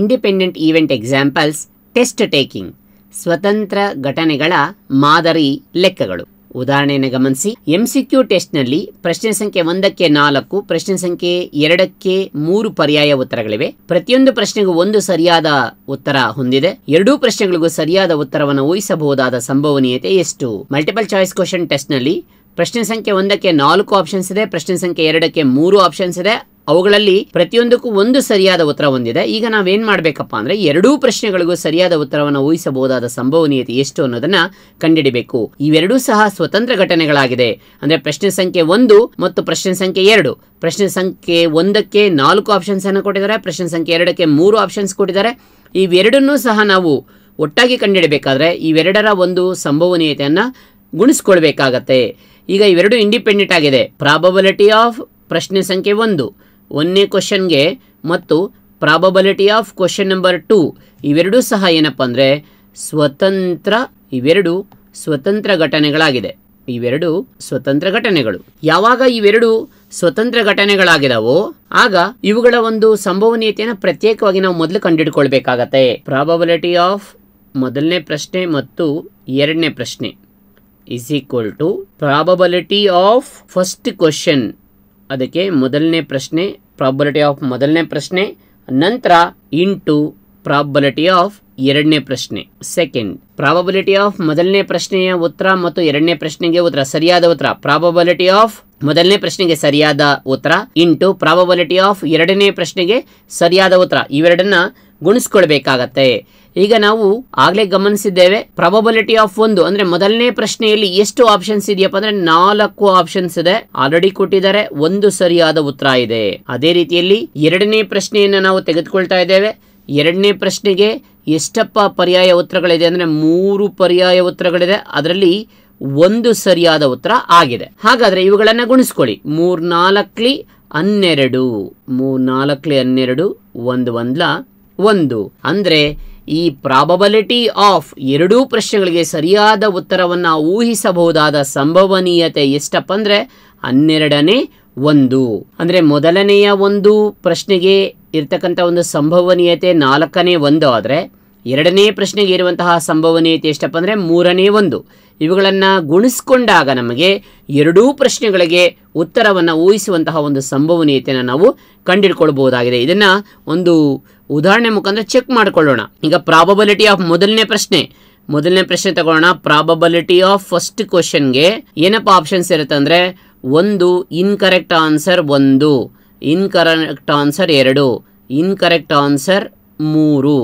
independent event examples test taking ಸ್ವತಂತ್ರ ಘಟನೆಗಳ ಮಾದರಿ ಲೆಕ್ಕಗಳು ಉದಾಹರಣೆಯನ್ನು ಗಮನಿಸಿ ಎಂಸಿಕ್ಯೂ ಟೆಸ್ಟ್ನಲ್ಲಿ ಪ್ರಶ್ನೆ ಸಂಖ್ಯೆ ಒಂದಕ್ಕೆ ನಾಲ್ಕು ಪ್ರಶ್ನೆ ಸಂಖ್ಯೆ ಎರಡಕ್ಕೆ ಮೂರು ಪರ್ಯಾಯ ಉತ್ತರಗಳಿವೆ ಪ್ರತಿಯೊಂದು ಪ್ರಶ್ನೆಗೂ ಒಂದು ಸರಿಯಾದ ಉತ್ತರ ಹೊಂದಿದೆ ಎರಡೂ ಪ್ರಶ್ನೆಗಳಿಗೂ ಸರಿಯಾದ ಉತ್ತರವನ್ನು ಊಹಿಸಬಹುದಾದ ಸಂಭವನೀಯತೆ ಎಷ್ಟು ಮಲ್ಟಿಪಲ್ ಚಾಯ್ಸ್ ಕ್ವಶನ್ ಟೆಸ್ಟ್ನಲ್ಲಿ ಪ್ರಶ್ನೆ ಸಂಖ್ಯೆ ಒಂದಕ್ಕೆ ನಾಲ್ಕು ಆಪ್ಷನ್ಸ್ ಇದೆ ಪ್ರಶ್ನೆ ಸಂಖ್ಯೆ ಎರಡಕ್ಕೆ ಮೂರು ಆಪ್ಷನ್ಸ್ ಇದೆ ಅವುಗಳಲ್ಲಿ ಪ್ರತಿಯೊಂದಕ್ಕೂ ಒಂದು ಸರಿಯಾದ ಉತ್ತರ ಹೊಂದಿದೆ ಈಗ ನಾವೇನ್ ಮಾಡಬೇಕಪ್ಪ ಅಂದ್ರೆ ಎರಡೂ ಪ್ರಶ್ನೆಗಳಿಗೂ ಸರಿಯಾದ ಉತ್ತರವನ್ನು ಊಹಿಸಬಹುದಾದ ಸಂಭವನೀಯತೆ ಎಷ್ಟು ಅನ್ನೋದನ್ನ ಕಂಡಿಡಿಬೇಕು ಇವೆರಡೂ ಸಹ ಸ್ವತಂತ್ರ ಘಟನೆಗಳಾಗಿದೆ ಅಂದ್ರೆ ಪ್ರಶ್ನೆ ಸಂಖ್ಯೆ ಒಂದು ಮತ್ತು ಪ್ರಶ್ನೆ ಸಂಖ್ಯೆ ಎರಡು ಪ್ರಶ್ನೆ ಸಂಖ್ಯೆ ಒಂದಕ್ಕೆ ನಾಲ್ಕು ಆಪ್ಷನ್ಸ್ ಅನ್ನು ಕೊಟ್ಟಿದ್ದಾರೆ ಪ್ರಶ್ನೆ ಸಂಖ್ಯೆ ಎರಡಕ್ಕೆ ಮೂರು ಆಪ್ಷನ್ಸ್ ಕೊಟ್ಟಿದ್ದಾರೆ ಇವೆರಡನ್ನೂ ಸಹ ನಾವು ಒಟ್ಟಾಗಿ ಕಂಡಿಡಬೇಕಾದ್ರೆ ಇವೆರಡರ ಒಂದು ಸಂಭವನೀಯತೆಯನ್ನು ಗುಣಿಸ್ಕೊಳ್ಬೇಕಾಗತ್ತೆ ಈಗ ಇವೆರಡು ಇಂಡಿಪೆಂಡೆಂಟ್ ಆಗಿದೆ ಪ್ರಾಬಬಿಲಿಟಿ ಆಫ್ ಪ್ರಶ್ನೆ ಸಂಖ್ಯೆ ಒಂದು ಒಂದನೇ ಕ್ವಶನ್ಗೆ ಮತ್ತು probability of question number two ಇವೆರಡೂ ಸಹ ಏನಪ್ಪ ಅಂದರೆ ಸ್ವತಂತ್ರ ಇವೆರಡು ಸ್ವತಂತ್ರ ಘಟನೆಗಳಾಗಿದೆ ಇವೆರಡು ಸ್ವತಂತ್ರ ಘಟನೆಗಳು ಯಾವಾಗ ಇವೆರಡು ಸ್ವತಂತ್ರ ಘಟನೆಗಳಾಗಿದಾವೋ ಆಗ ಇವುಗಳ ಒಂದು ಸಂಭವನೀಯತೆಯನ್ನು ಪ್ರತ್ಯೇಕವಾಗಿ ನಾವು ಮೊದಲು ಕಂಡುಹಿಡ್ಕೊಳ್ಬೇಕಾಗತ್ತೆ ಪ್ರಾಬಬಿಲಿಟಿ ಆಫ್ ಮೊದಲನೇ ಪ್ರಶ್ನೆ ಮತ್ತು ಎರಡನೇ ಪ್ರಶ್ನೆ is equal to probability of first question ಅದಕ್ಕೆ ಮೊದಲನೇ ಪ್ರಶ್ನೆ ಪ್ರಾಬಲಿಟಿ ಆಫ್ ಮೊದಲನೇ ಪ್ರಶ್ನೆ ನಂತರ ಇಂಟು ಪ್ರಾಬಲಿಟಿ ಆಫ್ ಎರಡನೇ ಪ್ರಶ್ನೆ ಸೆಕೆಂಡ್ ಪ್ರಾಬಬಲಿಟಿ ಆಫ್ ಮೊದಲನೇ ಪ್ರಶ್ನೆಯ ಉತ್ತರ ಮತ್ತು ಎರಡನೇ ಪ್ರಶ್ನೆಗೆ ಉತ್ತರ ಸರಿಯಾದ ಉತ್ತರ ಪ್ರಾಬಬಿಲಿಟಿ ಆಫ್ ಮೊದಲನೇ ಪ್ರಶ್ನೆಗೆ ಸರಿಯಾದ ಉತ್ತರ ಇಂಟು ಪ್ರಾಬಬಿಲಿಟಿ ಆಫ್ ಎರಡನೇ ಪ್ರಶ್ನೆಗೆ ಸರಿಯಾದ ಉತ್ತರ ಇವೆರಡನ್ನ ಗುಣಿಸ್ಕೊಳ್ಬೇಕಾಗತ್ತೆ ಈಗ ನಾವು ಆಗಲೇ ಗಮನಿಸಿದ್ದೇವೆ ಪ್ರಾಬಬಿಲಿಟಿ ಆಫ್ ಒಂದು ಅಂದ್ರೆ ಮೊದಲನೇ ಪ್ರಶ್ನೆಯಲ್ಲಿ ಎಷ್ಟು ಆಪ್ಷನ್ಸ್ ಇದೆಯಪ್ಪ ಅಂದ್ರೆ ನಾಲ್ಕು ಆಪ್ಷನ್ಸ್ ಇದೆ ಆಲ್ರೆಡಿ ಕೊಟ್ಟಿದ್ದಾರೆ ಒಂದು ಸರಿಯಾದ ಉತ್ತರ ಇದೆ ಅದೇ ರೀತಿಯಲ್ಲಿ ಎರಡನೇ ಪ್ರಶ್ನೆಯನ್ನು ನಾವು ತೆಗೆದುಕೊಳ್ತಾ ಇದ್ದೇವೆ ಎರಡನೇ ಪ್ರಶ್ನೆಗೆ ಎಷ್ಟಪ್ಪ ಪರ್ಯಾಯ ಉತ್ತರಗಳಿದೆ ಅಂದ್ರೆ ಮೂರು ಪರ್ಯಾಯ ಉತ್ತರಗಳಿದೆ ಅದರಲ್ಲಿ ಒಂದು ಸರಿಯಾದ ಉತ್ತರ ಆಗಿದೆ ಹಾಗಾದ್ರೆ ಇವುಗಳನ್ನು ಗುಣಿಸ್ಕೊಳ್ಳಿ ನಾಲ್ಕಲಿ ಹನ್ನೆರಡು ನಾಲ್ಕಲಿ ಹನ್ನೆರಡು ಒಂದು ಒಂದ್ಲ ಒಂದು ಅಂದ್ರೆ ಈ ಪ್ರಾಬಬಲಿಟಿ ಆಫ್ ಎರಡೂ ಪ್ರಶ್ನೆಗಳಿಗೆ ಸರಿಯಾದ ಉತ್ತರವನ್ನು ಊಹಿಸಬಹುದಾದ ಸಂಭವನೀಯತೆ ಎಷ್ಟಪ್ಪ ಅಂದರೆ ಹನ್ನೆರಡನೇ ಒಂದು ಅಂದರೆ ಮೊದಲನೆಯ ಒಂದು ಪ್ರಶ್ನೆಗೆ ಇರ್ತಕ್ಕಂಥ ಒಂದು ಸಂಭವನೀಯತೆ ನಾಲ್ಕನೇ ಒಂದು ಆದರೆ ಎರಡನೇ ಪ್ರಶ್ನೆಗೆ ಇರುವಂತಹ ಸಂಭವನೀಯತೆ ಎಷ್ಟಪ್ಪ ಅಂದರೆ ಮೂರನೇ ಒಂದು ಇವುಗಳನ್ನು ಗುಣಿಸ್ಕೊಂಡಾಗ ನಮಗೆ ಎರಡೂ ಪ್ರಶ್ನೆಗಳಿಗೆ ಉತ್ತರವನ್ನು ಊಹಿಸುವಂತಹ ಒಂದು ಸಂಭವನೀಯತೆಯನ್ನು ನಾವು ಕಂಡಿಡ್ಕೊಳ್ಬಹುದಾಗಿದೆ ಇದನ್ನು ಒಂದು ಉದಾಹರಣೆ ಮುಖಾಂತರ ಚೆಕ್ ಮಾಡಿಕೊಳ್ಳೋಣ ಈಗ ಪ್ರಾಬಬಿಲಿಟಿ ಆಫ್ ಮೊದಲನೇ ಪ್ರಶ್ನೆ ಮೊದಲನೇ ಪ್ರಶ್ನೆ ತಗೊಳ್ಳೋಣ ಪ್ರಾಬಬಿಲಿಟಿ ಆಫ್ ಫಸ್ಟ್ ಕ್ವಶನ್ಗೆ ಏನಪ್ಪ ಆಪ್ಷನ್ಸ್ ಇರುತ್ತೆ ಅಂದರೆ ಒಂದು ಇನ್ಕರೆಕ್ಟ್ ಆನ್ಸರ್ ಒಂದು ಇನ್ಕರೆಕ್ಟ್ ಆನ್ಸರ್ ಎರಡು ಇನ್ಕರೆಕ್ಟ್ ಆನ್ಸರ್ ಮೂರು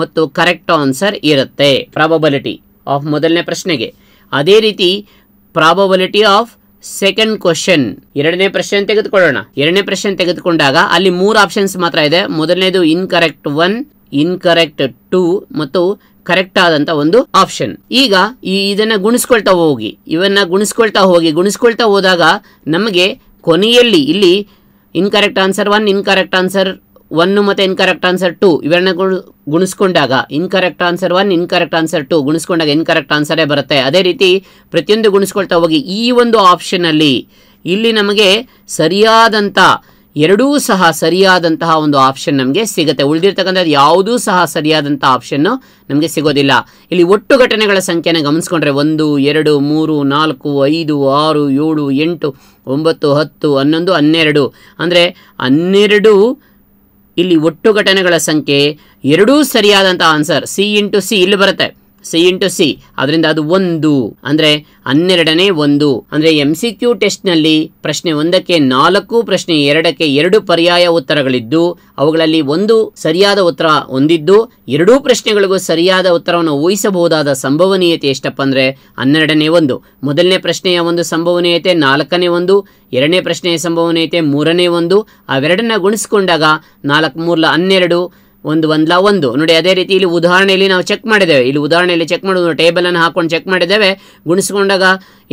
ಮತ್ತು ಕರೆಕ್ಟ್ ಆನ್ಸರ್ ಇರುತ್ತೆ ಪ್ರಾಬಬಿಲಿಟಿ ಆಫ್ ಮೊದಲನೇ ಪ್ರಶ್ನೆಗೆ ಅದೇ ರೀತಿ ಪ್ರಾಬಬಿಲಿಟಿ ಆಫ್ ಸೆಕೆಂಡ್ ಕ್ವಶನ್ ಎರಡನೇ ಪ್ರಶ್ನೆ ತೆಗೆದುಕೊಳ್ಳೋಣ ಎರಡನೇ ಪ್ರಶ್ನೆ ತೆಗೆದುಕೊಂಡಾಗ ಅಲ್ಲಿ ಮೂರು ಆಪ್ಷನ್ಸ್ ಮಾತ್ರ ಇದೆ ಮೊದಲನೇದು ಇನ್ಕರೆಕ್ಟ್ ಒನ್ ಇನ್ಕರೆಕ್ಟ್ ಟೂ ಮತ್ತು ಕರೆಕ್ಟ್ ಆದಂತ ಒಂದು ಆಪ್ಷನ್ ಈಗ ಈ ಇದನ್ನ ಗುಣಿಸ್ಕೊಳ್ತಾ ಹೋಗಿ ಇವನ್ನ ಗುಣಿಸ್ಕೊಳ್ತಾ ಹೋಗಿ ಗುಣಿಸ್ಕೊಳ್ತಾ ಹೋದಾಗ ನಮಗೆ ಕೊನೆಯಲ್ಲಿ ಇಲ್ಲಿ incorrect answer one incorrect answer one ಮತ್ತು ಇನ್ಕರೆಕ್ಟ್ ಆನ್ಸರ್ ಟು ಇವೆರಡನ್ನ ಗುಣಿಸ್ಕೊಂಡಾಗ incorrect answer one incorrect answer two ಗುಣಿಸ್ಕೊಂಡಾಗ ಇನ್ಕರೆಕ್ಟ್ ಆನ್ಸರೇ ಬರುತ್ತೆ ಅದೇ ರೀತಿ ಪ್ರತಿಯೊಂದು ಗುಣಿಸ್ಕೊಳ್ತಾ ಹೋಗಿ ಈ ಒಂದು ಆಪ್ಷನಲ್ಲಿ ಇಲ್ಲಿ ನಮಗೆ ಸರಿಯಾದಂಥ ಎರಡೂ ಸಹ ಸರಿಯಾದಂತಹ ಒಂದು ಆಪ್ಷನ್ ನಮಗೆ ಸಿಗುತ್ತೆ ಉಳಿದಿರ್ತಕ್ಕಂಥದ್ದು ಯಾವುದೂ ಸಹ ಸರಿಯಾದಂಥ ಆಪ್ಷನ್ನು ನಮಗೆ ಸಿಗೋದಿಲ್ಲ ಇಲ್ಲಿ ಒಟ್ಟು ಘಟನೆಗಳ ಸಂಖ್ಯೆನ ಗಮನಿಸ್ಕೊಂಡ್ರೆ ಒಂದು ಎರಡು ಮೂರು ನಾಲ್ಕು ಐದು ಆರು ಏಳು ಎಂಟು ಒಂಬತ್ತು ಹತ್ತು ಹನ್ನೊಂದು ಹನ್ನೆರಡು ಅಂದರೆ ಹನ್ನೆರಡು ಇಲ್ಲಿ ಒಟ್ಟು ಘಟನೆಗಳ ಸಂಖ್ಯೆ ಎರಡೂ ಸರಿಯಾದಂಥ ಆನ್ಸರ್ ಸಿ ಇಂಟು ಸಿ ಇಲ್ಲಿ ಬರುತ್ತೆ ಸಿ ಇಂಟು ಸಿ ಅದರಿಂದ ಅದು ಒಂದು ಅಂದರೆ ಹನ್ನೆರಡನೇ ಒಂದು ಅಂದರೆ ಎಂ ಸಿ ಕ್ಯೂ ಟೆಸ್ಟ್ನಲ್ಲಿ ಪ್ರಶ್ನೆ ಒಂದಕ್ಕೆ ನಾಲ್ಕು ಪ್ರಶ್ನೆ ಎರಡಕ್ಕೆ ಎರಡು ಪರ್ಯಾಯ ಉತ್ತರಗಳಿದ್ದು ಅವುಗಳಲ್ಲಿ ಒಂದು ಸರಿಯಾದ ಉತ್ತರ ಹೊಂದಿದ್ದು ಎರಡೂ ಪ್ರಶ್ನೆಗಳಿಗೂ ಸರಿಯಾದ ಉತ್ತರವನ್ನು ಊಹಿಸಬಹುದಾದ ಸಂಭವನೀಯತೆ ಎಷ್ಟಪ್ಪ ಅಂದರೆ ಹನ್ನೆರಡನೇ ಒಂದು ಮೊದಲನೇ ಪ್ರಶ್ನೆಯ ಒಂದು ಸಂಭವನೀಯತೆ ನಾಲ್ಕನೇ ಒಂದು ಎರಡನೇ ಪ್ರಶ್ನೆಯ ಸಂಭವನೀಯತೆ ಮೂರನೇ ಒಂದು ಅವೆರಡನ್ನ ಗುಣಿಸಿಕೊಂಡಾಗ ನಾಲ್ಕು ಮೂರ್ಲ ಹನ್ನೆರಡು ಒಂದು ಒಂದ್ಲ ಒಂದು ನೋಡಿ ಅದೇ ರೀತಿ ಇಲ್ಲಿ ಉದಾಹರಣೆಯಲ್ಲಿ ನಾವು ಚೆಕ್ ಮಾಡಿದ್ದೇವೆ ಇಲ್ಲಿ ಉದಾಹರಣೆಯಲ್ಲಿ ಚೆಕ್ ಟೇಬಲ್ ಅನ್ನು ಹಾಕೊಂಡು ಚೆಕ್ ಮಾಡಿದ್ದೇವೆ ಗುಣಿಸ್ಕೊಂಡಾಗ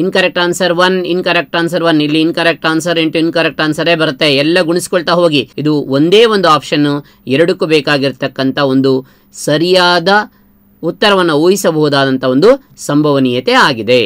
incorrect answer one incorrect answer one ಇಲ್ಲಿ ಇನ್ಕರೆಕ್ಟ್ ಆನ್ಸರ್ ಇಂಟು ಇನ್ಕರೆಕ್ಟ್ ಆನ್ಸರೇ ಬರುತ್ತೆ ಎಲ್ಲ ಗುಣಿಸ್ಕೊಳ್ತಾ ಹೋಗಿ ಇದು ಒಂದೇ ಒಂದು ಆಪ್ಷನ್ ಎರಡಕ್ಕೂ ಬೇಕಾಗಿರ್ತಕ್ಕಂಥ ಒಂದು ಸರಿಯಾದ ಉತ್ತರವನ್ನು ಊಹಿಸಬಹುದಾದಂಥ ಒಂದು ಸಂಭವನೀಯತೆ ಆಗಿದೆ